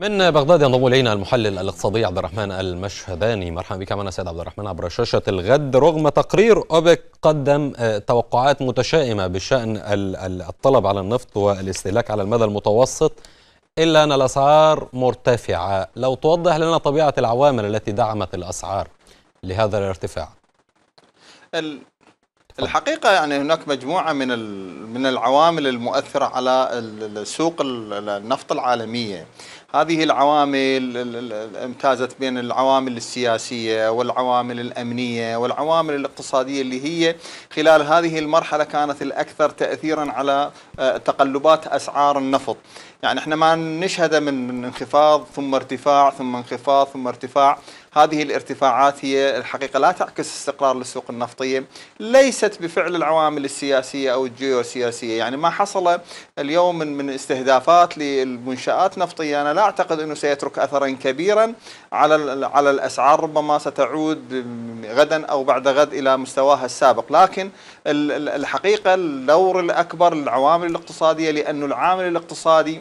من بغداد ينضم الينا المحلل الاقتصادي عبد الرحمن المشهداني مرحبا بك معنا سيد عبد الرحمن عبر شاشه الغد رغم تقرير اوبك قدم آه، توقعات متشائمه بشان الطلب على النفط والاستهلاك على المدى المتوسط الا ان الاسعار مرتفعه لو توضح لنا طبيعه العوامل التي دعمت الاسعار لهذا الارتفاع الحقيقة يعني هناك مجموعة من من العوامل المؤثرة على سوق النفط العالمية هذه العوامل امتازت بين العوامل السياسية والعوامل الأمنية والعوامل الاقتصادية اللي هي خلال هذه المرحلة كانت الأكثر تأثيرا على آه، تقلبات أسعار النفط يعني احنا ما نشهد من انخفاض ثم ارتفاع ثم انخفاض ثم ارتفاع هذه الارتفاعات هي الحقيقة لا تعكس استقرار للسوق النفطية ليست بفعل العوامل السياسية أو الجيوسياسية يعني ما حصل اليوم من استهدافات للمنشآت النفطية أنا لا أعتقد أنه سيترك أثرا كبيرا على على الأسعار ربما ستعود غدا أو بعد غد إلى مستواها السابق لكن الحقيقة الدور الأكبر للعوامل الاقتصادية لأن العامل الاقتصادي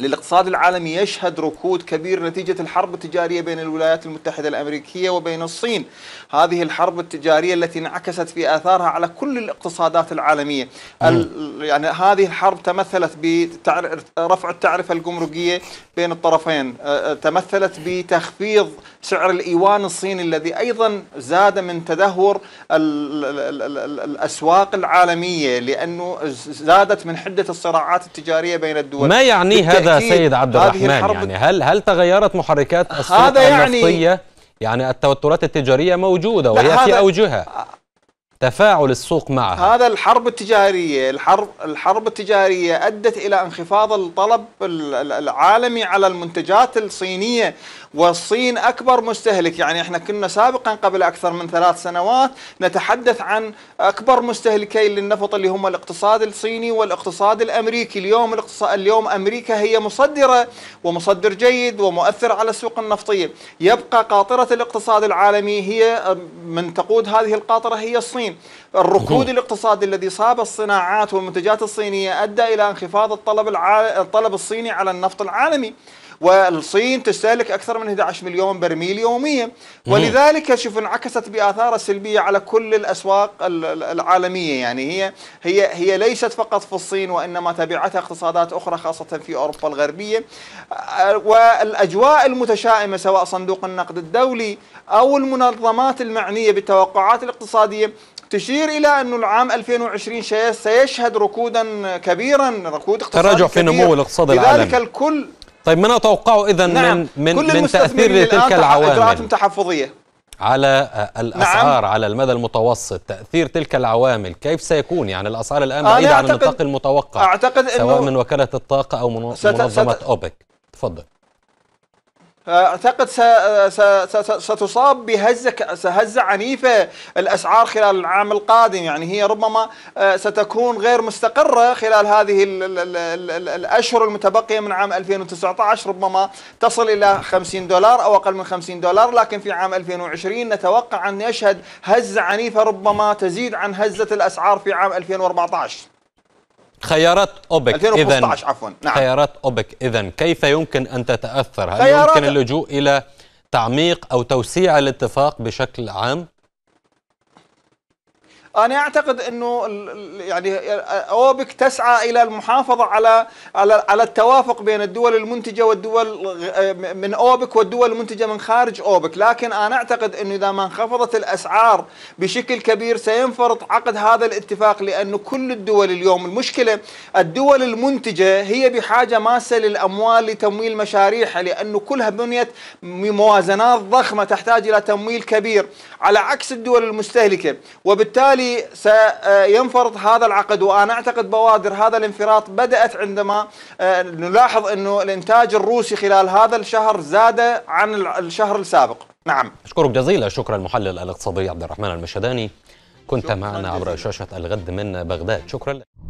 للاقتصاد العالمي يشهد ركود كبير نتيجة الحرب التجارية بين الولايات المتحدة الأمريكية وبين الصين هذه الحرب التجارية التي انعكست في آثارها على كل الاقتصادات العالمية يعني هذه الحرب تمثلت برفع التعرفة الجمركية بين الطرفين تمثلت بتخفيض سعر الإيوان الصيني الذي أيضا زاد من تدهور الأسواق العالمية لأنه زادت من حدة الصراعات التجارية بين الدول ما يعنيها هذا سيد عبد الرحمن يعني هل هل تغيرت محركات السوق يعني النفطية يعني, يعني التوترات التجارية موجودة وهي في أوجها تفاعل السوق معها هذا الحرب التجارية الحرب, الحرب التجارية أدت إلى انخفاض الطلب العالمي على المنتجات الصينية والصين أكبر مستهلك يعني إحنا كنا سابقا قبل أكثر من ثلاث سنوات نتحدث عن أكبر مستهلكين للنفط اللي هم الاقتصاد الصيني والاقتصاد الأمريكي اليوم, الاقتصاد اليوم أمريكا هي مصدرة ومصدر جيد ومؤثر على السوق النفطية يبقى قاطرة الاقتصاد العالمي هي من تقود هذه القاطرة هي الصين الصين الركود الاقتصادي الذي صاب الصناعات والمنتجات الصينية أدى إلى انخفاض الطلب, الع... الطلب الصيني على النفط العالمي والصين تستهلك اكثر من 11 مليون برميل يوميا ولذلك شوف انعكست بآثار السلبيه على كل الاسواق العالميه يعني هي هي هي ليست فقط في الصين وانما تبعتها اقتصادات اخرى خاصه في اوروبا الغربيه آه، والاجواء المتشائمه سواء صندوق النقد الدولي او المنظمات المعنيه بالتوقعات الاقتصاديه تشير إلى أن العام 2020 سيشهد ركودا كبيرا ركود اقتصادي تراجع في نمو الاقتصاد العالمي لذلك الكل طيب ما نتوقعه إذا نعم من من, من تأثير تلك العوامل إجراءات تحفظية على الاسعار نعم. على المدى المتوسط تاثير تلك العوامل كيف سيكون يعني الاسعار الان بعيده عن النطاق المتوقع اعتقد سواء من وكاله الطاقه او من منظمه ست... اوبك تفضل اعتقد ستصاب بهزه هزه عنيفه الاسعار خلال العام القادم يعني هي ربما آه، ستكون غير مستقره خلال هذه الاشهر المتبقيه من عام 2019 ربما تصل الى 50 دولار او اقل من 50 دولار لكن في عام 2020 نتوقع ان يشهد هزه عنيفه ربما تزيد عن هزه الاسعار في عام 2014 خيارات اوبك 2015 عفوا نعم. خيارات اوبك اذا كيف يمكن ان تتاثر؟ هل يمكن اللجوء الى تعميق او توسيع الاتفاق بشكل عام؟ انا اعتقد انه يعني اوبك تسعى الى المحافظه على على على التوافق بين الدول المنتجه والدول من اوبك والدول المنتجه من خارج اوبك، لكن انا اعتقد انه اذا ما انخفضت الاسعار بشكل كبير سينفرط عقد هذا الاتفاق لانه كل الدول اليوم المشكله الدول المنتجه هي بحاجه ماسه للاموال لتمويل مشاريعها لانه كلها بنيت موازنات ضخمه تحتاج الى تمويل كبير على عكس الدول المستهلكه وبالتالي الذي سينفرط هذا العقد وأنا أعتقد بوادر هذا الانفراط بدأت عندما آه، نلاحظ أنه الإنتاج الروسي خلال هذا الشهر زاد عن الشهر السابق نعم أشكرك جزيلا شكرا المحلل الاقتصادي عبد الرحمن المشداني كنت معنا عبر شاشة الغد من بغداد شكرا